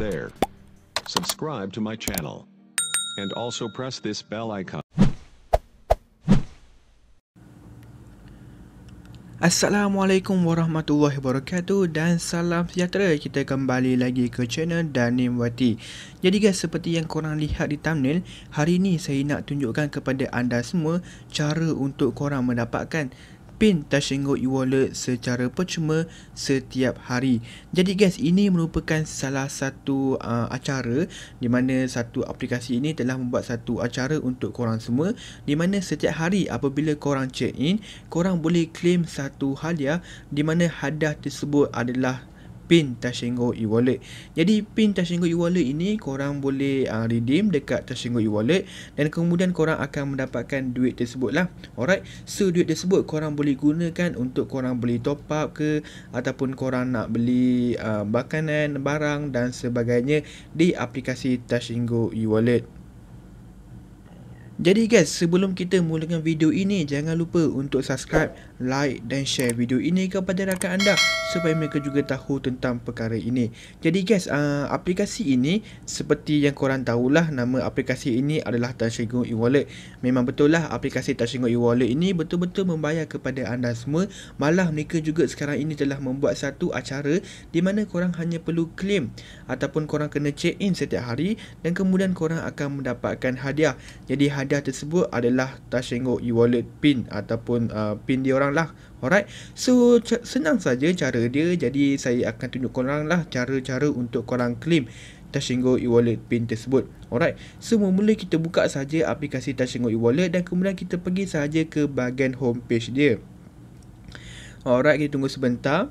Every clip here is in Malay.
there. Subscribe to my channel. And also press this bell icon. Assalamualaikum warahmatullahi wabarakatuh dan salam sejahtera kita kembali lagi ke channel Danim Wati Jadi guys seperti yang korang lihat di thumbnail Hari ini saya nak tunjukkan kepada anda semua Cara untuk korang mendapatkan pin Tashengo e-wallet secara percuma setiap hari. Jadi guys, ini merupakan salah satu uh, acara di mana satu aplikasi ini telah membuat satu acara untuk korang semua di mana setiap hari apabila korang check in, korang boleh claim satu hadiah di mana hadiah tersebut adalah pin Tashengo e-wallet. Jadi pin Tashengo e-wallet ini korang boleh uh, redeem dekat Tashengo e-wallet dan kemudian korang akan mendapatkan duit tersebut lah. Alright, so duit tersebut korang boleh gunakan untuk korang beli top up ke ataupun korang nak beli uh, makanan, uh, barang dan sebagainya di aplikasi Tashengo e-wallet. Jadi guys, sebelum kita mulakan video ini, jangan lupa untuk subscribe like dan share video ini kepada rakan anda supaya mereka juga tahu tentang perkara ini. Jadi guys, uh, aplikasi ini seperti yang korang tahulah nama aplikasi ini adalah Tashigo e-wallet. Memang betul lah aplikasi Tashigo e-wallet ini betul-betul membayar kepada anda semua. Malah mereka juga sekarang ini telah membuat satu acara di mana korang hanya perlu claim ataupun korang kena check in setiap hari dan kemudian korang akan mendapatkan hadiah. Jadi hadiah tersebut adalah Tashigo e-wallet pin ataupun uh, pin orang korang lah Alright So senang saja cara dia Jadi saya akan tunjuk korang lah Cara-cara untuk korang claim Touch e-wallet pin tersebut Alright So mula-mula kita buka saja aplikasi Touch e-wallet Dan kemudian kita pergi saja ke bahagian homepage dia Alright kita tunggu sebentar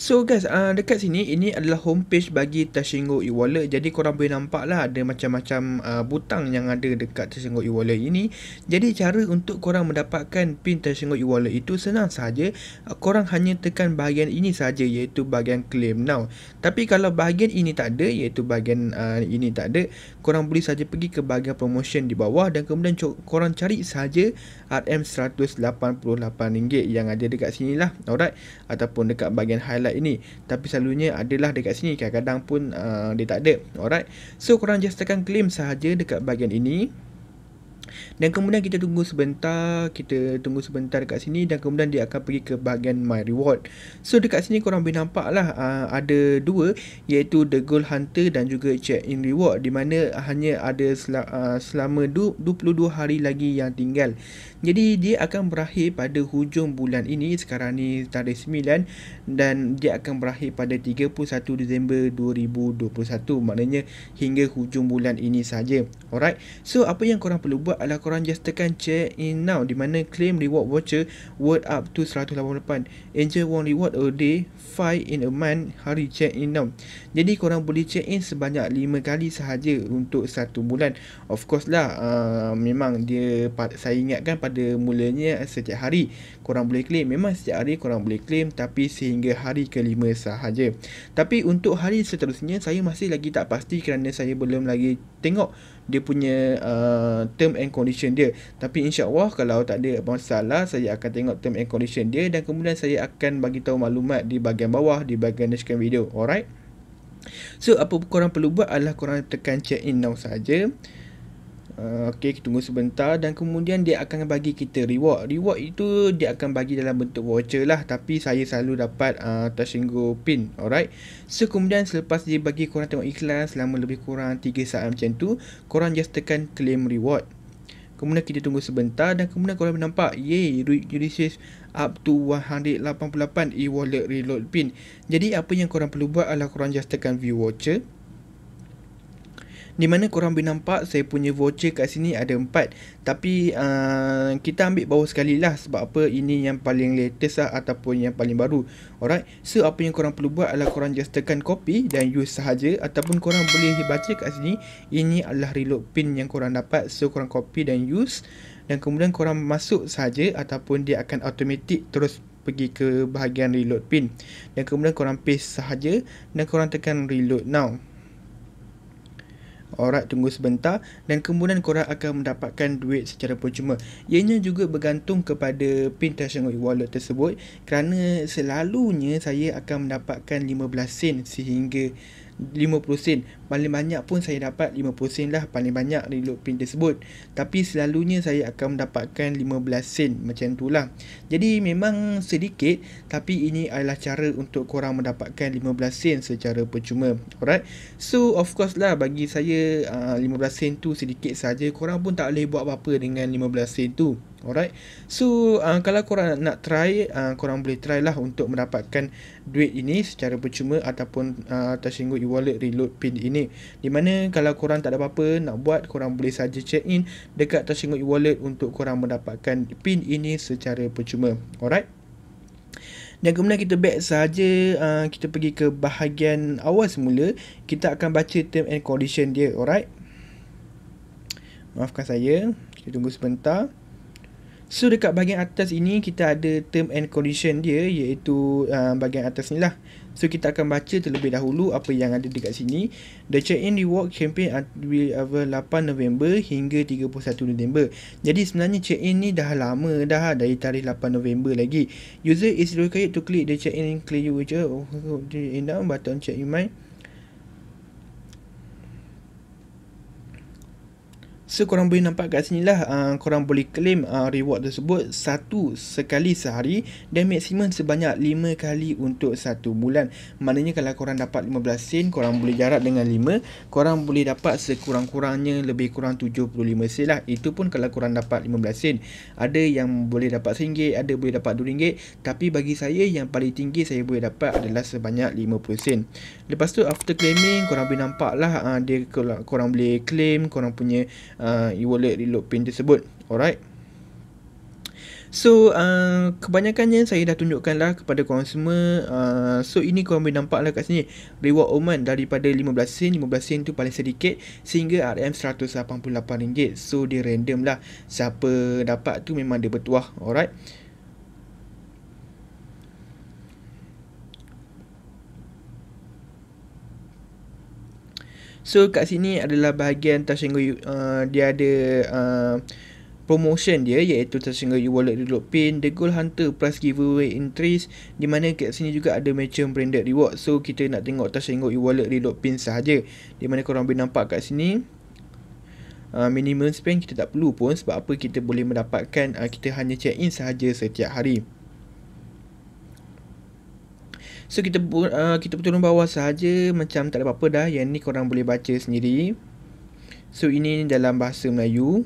So guys, uh, dekat sini, ini adalah homepage bagi Tashingo e-wallet. Jadi korang boleh nampak lah ada macam-macam uh, butang yang ada dekat Tashingo e-wallet ini. Jadi cara untuk korang mendapatkan pin Tashingo e-wallet itu senang sahaja. Uh, korang hanya tekan bahagian ini saja iaitu bahagian claim now. Tapi kalau bahagian ini tak ada iaitu bahagian uh, ini tak ada, korang boleh saja pergi ke bahagian promotion di bawah dan kemudian korang cari saja RM188 yang ada dekat sini lah. Alright? Ataupun dekat bahagian highlight flight ini tapi selalunya adalah dekat sini kadang-kadang pun uh, dia tak ada alright so korang just tekan claim sahaja dekat bahagian ini dan kemudian kita tunggu sebentar kita tunggu sebentar dekat sini dan kemudian dia akan pergi ke bahagian my reward so dekat sini korang boleh nampak lah uh, ada dua iaitu the gold hunter dan juga check in reward di mana hanya ada sel uh, selama 22 hari lagi yang tinggal jadi dia akan berakhir pada hujung bulan ini sekarang ni tarikh 9 dan dia akan berakhir pada 31 Disember 2021 maknanya hingga hujung bulan ini saja. Alright. So apa yang korang perlu buat adalah korang just tekan check in now di mana claim reward voucher worth up to 188 Enjoy One reward a day five in a month hari check in now. Jadi korang boleh check in sebanyak 5 kali sahaja untuk satu bulan. Of course lah uh, memang dia saya ingatkan pada pada mulanya sejak hari korang boleh claim memang sejak hari korang boleh claim tapi sehingga hari kelima sahaja tapi untuk hari seterusnya saya masih lagi tak pasti kerana saya belum lagi tengok dia punya uh, term and condition dia tapi insyaallah kalau tak ada masalah saya akan tengok term and condition dia dan kemudian saya akan bagi tahu maklumat di bahagian bawah di bahagian description video alright so apa korang perlu buat adalah korang tekan check in now saja Ah, okay, kita tunggu sebentar dan kemudian dia akan bagi kita reward. Reward itu dia akan bagi dalam bentuk voucher lah tapi saya selalu dapat uh, touch and go pin. Alright. So kemudian selepas dia bagi korang tengok iklan selama lebih kurang 3 saat macam tu, korang just tekan claim reward. Kemudian kita tunggu sebentar dan kemudian korang nampak, yay, you receive up to 188 e-wallet e reload pin. Jadi apa yang korang perlu buat adalah korang just tekan view voucher. Di mana korang boleh nampak saya punya voucher kat sini ada 4 Tapi uh, kita ambil bawah sekali lah sebab apa ini yang paling latest lah ataupun yang paling baru Alright, so apa yang korang perlu buat adalah korang just tekan copy dan use sahaja Ataupun korang boleh baca kat sini Ini adalah reload pin yang korang dapat So korang copy dan use Dan kemudian korang masuk sahaja ataupun dia akan automatic terus pergi ke bahagian reload pin Dan kemudian korang paste sahaja dan korang tekan reload now Alright, tunggu sebentar dan kemudian korang akan mendapatkan duit secara percuma. Ianya juga bergantung kepada pin Tashengoi Wallet tersebut kerana selalunya saya akan mendapatkan 15 sen sehingga 50 sen. Paling banyak pun saya dapat 50 sen lah paling banyak reload pin tersebut. Tapi selalunya saya akan mendapatkan 15 sen macam tu lah. Jadi memang sedikit tapi ini adalah cara untuk korang mendapatkan 15 sen secara percuma. Alright. So of course lah bagi saya uh, ah, 15 sen tu sedikit saja korang pun tak boleh buat apa-apa dengan 15 sen tu. Alright. So, uh, kalau korang nak nak try, uh, korang boleh try lah untuk mendapatkan duit ini secara percuma ataupun uh, tersinggut e-wallet reload pin ini. Di mana kalau korang tak ada apa-apa nak buat, korang boleh saja check in dekat tersinggut e-wallet untuk korang mendapatkan pin ini secara percuma. Alright. Dan kemudian kita back saja, uh, kita pergi ke bahagian awal semula, kita akan baca term and condition dia, alright? Maafkan saya, kita tunggu sebentar. So dekat bahagian atas ini kita ada term and condition dia iaitu uh, bahagian atas ni lah. So kita akan baca terlebih dahulu apa yang ada dekat sini. The check-in reward campaign will over 8 November hingga 31 November. Jadi sebenarnya check-in ni dah lama dah dari tarikh 8 November lagi. User is required to click the check-in clear user oh, oh, button check-in mine. So korang boleh nampak kat sini lah uh, korang boleh claim uh, reward tersebut satu sekali sehari dan maksimum sebanyak lima kali untuk satu bulan. Maknanya kalau korang dapat 15 sen korang boleh jarak dengan 5 korang boleh dapat sekurang-kurangnya lebih kurang 75 sen lah. Itu pun kalau korang dapat 15 sen. Ada yang boleh dapat RM1, ada boleh dapat RM2 tapi bagi saya yang paling tinggi saya boleh dapat adalah sebanyak 50 sen. Lepas tu after claiming korang boleh nampak lah uh, dia korang boleh claim korang punya uh, e-wallet reload pin tersebut alright So uh, kebanyakannya saya dah tunjukkanlah kepada consumer uh, So ini korang boleh nampak lah kat sini Reward Oman daripada 15 sen 15 sen tu paling sedikit Sehingga RM188 So dia random lah Siapa dapat tu memang dia bertuah Alright So kat sini adalah bahagian Tashengo uh, dia ada uh, promotion dia iaitu Tashengo Wallet Reload Pin, The Gold Hunter Plus Giveaway Entries di mana kat sini juga ada macam Branded Reward. So kita nak tengok Tashengo Wallet Reload Pin sahaja. Di mana korang boleh nampak kat sini Uh, minimum spend kita tak perlu pun sebab apa kita boleh mendapatkan uh, kita hanya check in sahaja setiap hari. So kita uh, kita turun bawah saja macam tak ada apa-apa dah. Yang ni korang boleh baca sendiri. So ini dalam bahasa Melayu.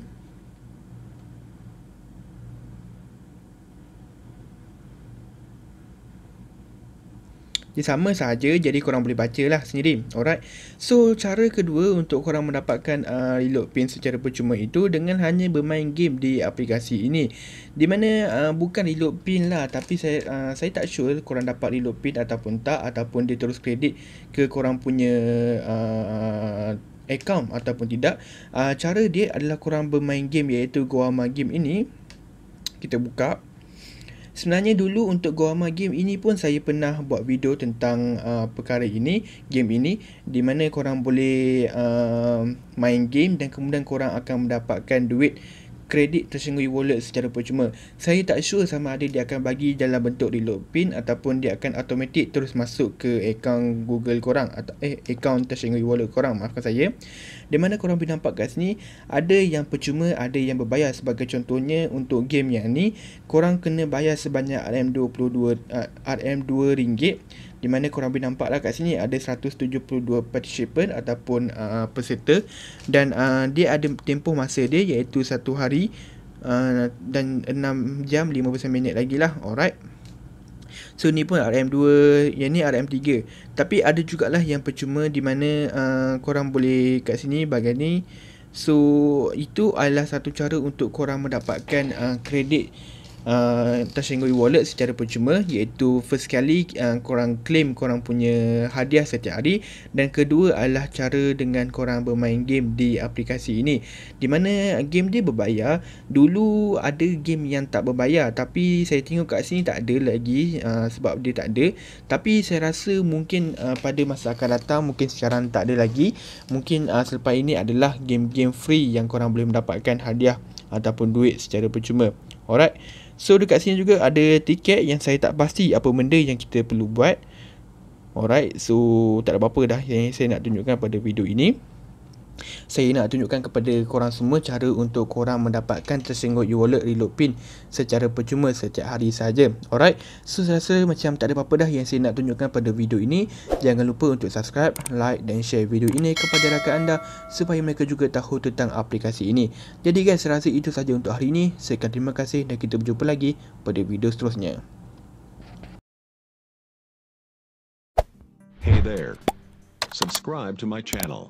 Dia sama sahaja jadi korang boleh baca lah sendiri Alright So cara kedua untuk korang mendapatkan uh, reload pin secara percuma itu Dengan hanya bermain game di aplikasi ini Di mana uh, bukan reload pin lah Tapi saya uh, saya tak sure korang dapat reload pin ataupun tak Ataupun dia terus kredit ke korang punya uh, account ataupun tidak uh, cara dia adalah korang bermain game iaitu Goama game ini kita buka Sebenarnya dulu untuk Goama Game ini pun saya pernah buat video tentang uh, perkara ini, game ini di mana korang boleh uh, main game dan kemudian korang akan mendapatkan duit kredit tersenggu wallet secara percuma. Saya tak sure sama ada dia akan bagi dalam bentuk di pin ataupun dia akan automatik terus masuk ke akaun Google korang atau eh akaun tersenggu wallet korang maafkan saya. Di mana korang boleh nampak kat sini ada yang percuma ada yang berbayar sebagai contohnya untuk game yang ni korang kena bayar sebanyak RM22 eh, RM2 ringgit di mana korang boleh nampak lah kat sini ada 172 participant ataupun uh, peserta dan uh, dia ada tempoh masa dia iaitu satu hari uh, dan 6 jam 59 minit lagi lah alright So ni pun RM2, yang ni RM3 Tapi ada jugalah yang percuma di mana uh, korang boleh kat sini bagian ni So itu adalah satu cara untuk korang mendapatkan uh, kredit touch and go e-wallet secara percuma iaitu first kali uh, korang claim korang punya hadiah setiap hari dan kedua adalah cara dengan korang bermain game di aplikasi ini di mana game dia berbayar dulu ada game yang tak berbayar tapi saya tengok kat sini tak ada lagi uh, sebab dia tak ada tapi saya rasa mungkin uh, pada masa akan datang mungkin sekarang tak ada lagi mungkin uh, selepas ini adalah game-game free yang korang boleh mendapatkan hadiah ataupun duit secara percuma alright So dekat sini juga ada tiket yang saya tak pasti apa benda yang kita perlu buat. Alright, so tak ada apa-apa dah yang saya nak tunjukkan pada video ini. Saya nak tunjukkan kepada korang semua cara untuk korang mendapatkan tersinggut e-wallet reload pin secara percuma setiap hari sahaja. Alright, so saya rasa macam tak ada apa-apa dah yang saya nak tunjukkan pada video ini. Jangan lupa untuk subscribe, like dan share video ini kepada rakan anda supaya mereka juga tahu tentang aplikasi ini. Jadi guys, saya rasa itu sahaja untuk hari ini. Saya akan terima kasih dan kita berjumpa lagi pada video seterusnya. Hey there, subscribe to my channel.